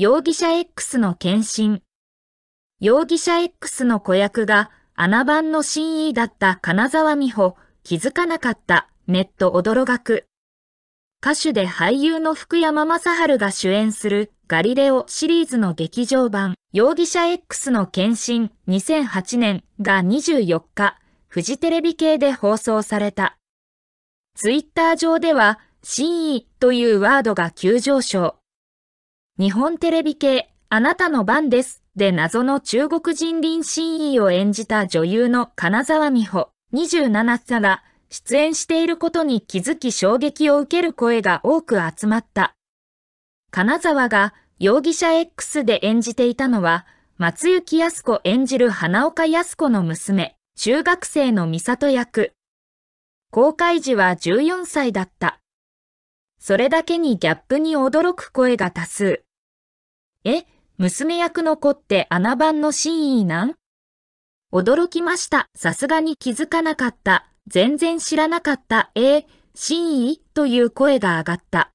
容疑者 X の献身。容疑者 X の子役が、穴番の新意だった金沢美穂、気づかなかった、ネット驚がく。歌手で俳優の福山雅治が主演するガリレオシリーズの劇場版容疑者 X の献身2008年が24日、フジテレビ系で放送された。ツイッター上では、真意というワードが急上昇。日本テレビ系、あなたの番です。で謎の中国人林真意を演じた女優の金沢美穂、27歳が、出演していることに気づき衝撃を受ける声が多く集まった。金沢が容疑者 X で演じていたのは、松雪康子演じる花岡康子の娘、中学生の美里役。公開時は14歳だった。それだけにギャップに驚く声が多数。え、娘役の子って穴番の真意なん驚きました。さすがに気づかなかった。全然知らなかった。えー、真意という声が上がった。